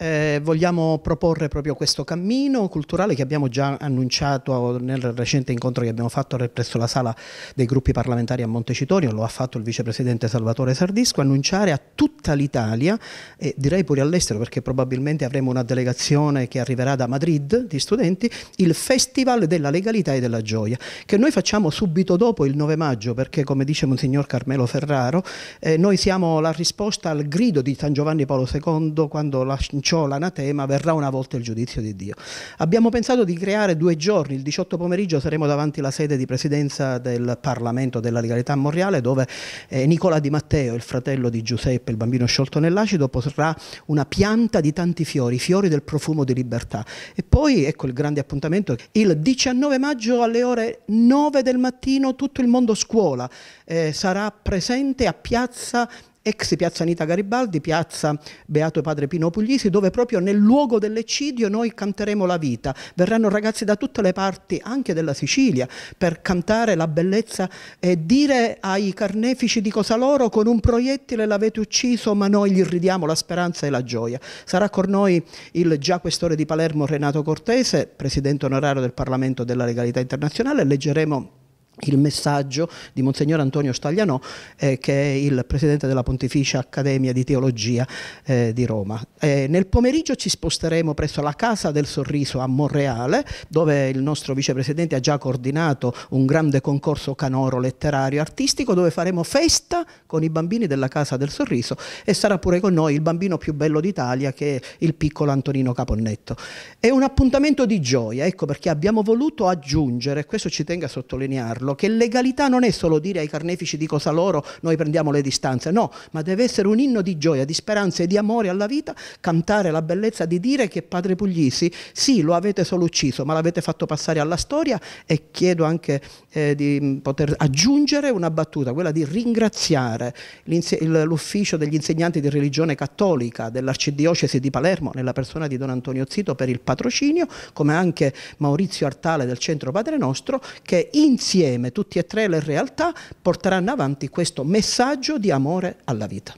eh, vogliamo proporre proprio questo cammino culturale che abbiamo già annunciato nel recente incontro che abbiamo fatto presso la sala dei gruppi parlamentari a Montecitorio, lo ha fatto il vicepresidente Salvatore Sardisco, annunciare a tutta l'Italia e direi pure all'estero perché probabilmente avremo una delegazione che arriverà da Madrid di studenti, il Festival della Legalità e della Gioia, che noi facciamo subito dopo il 9 maggio perché come dice Monsignor Carmelo Ferraro, eh, noi siamo la risposta al grido di San Giovanni Paolo II quando la perciò l'anatema, verrà una volta il giudizio di Dio. Abbiamo pensato di creare due giorni, il 18 pomeriggio saremo davanti alla sede di presidenza del Parlamento della Legalità Monreale dove eh, Nicola Di Matteo, il fratello di Giuseppe, il bambino sciolto nell'acido, potrà una pianta di tanti fiori, fiori del profumo di libertà. E poi ecco il grande appuntamento, il 19 maggio alle ore 9 del mattino tutto il mondo scuola eh, sarà presente a Piazza ex piazza Anita Garibaldi, piazza Beato Padre Pino Puglisi, dove proprio nel luogo dell'eccidio noi canteremo la vita. Verranno ragazzi da tutte le parti, anche della Sicilia, per cantare la bellezza e dire ai carnefici di cosa loro con un proiettile l'avete ucciso, ma noi gli ridiamo la speranza e la gioia. Sarà con noi il già questore di Palermo Renato Cortese, presidente onorario del Parlamento della Legalità Internazionale, leggeremo il messaggio di Monsignor Antonio Staglianò, eh, che è il presidente della Pontificia Accademia di Teologia eh, di Roma. Eh, nel pomeriggio ci sposteremo presso la Casa del Sorriso a Monreale, dove il nostro vicepresidente ha già coordinato un grande concorso canoro letterario artistico, dove faremo festa con i bambini della Casa del Sorriso e sarà pure con noi il bambino più bello d'Italia, che è il piccolo Antonino Caponnetto. È un appuntamento di gioia, ecco perché abbiamo voluto aggiungere, questo ci tenga a sottolinearlo, ricordarlo che legalità non è solo dire ai carnefici di cosa loro noi prendiamo le distanze, no, ma deve essere un inno di gioia, di speranza e di amore alla vita, cantare la bellezza di dire che padre Puglisi, sì, lo avete solo ucciso, ma l'avete fatto passare alla storia e chiedo anche eh, di mm, poter aggiungere una battuta, quella di ringraziare l'ufficio degli insegnanti di religione cattolica dell'Arcidiocesi di Palermo nella persona di Don Antonio Zito per il patrocinio, come anche Maurizio Artale del Centro Padre Nostro, che insieme insieme tutti e tre le realtà porteranno avanti questo messaggio di amore alla vita.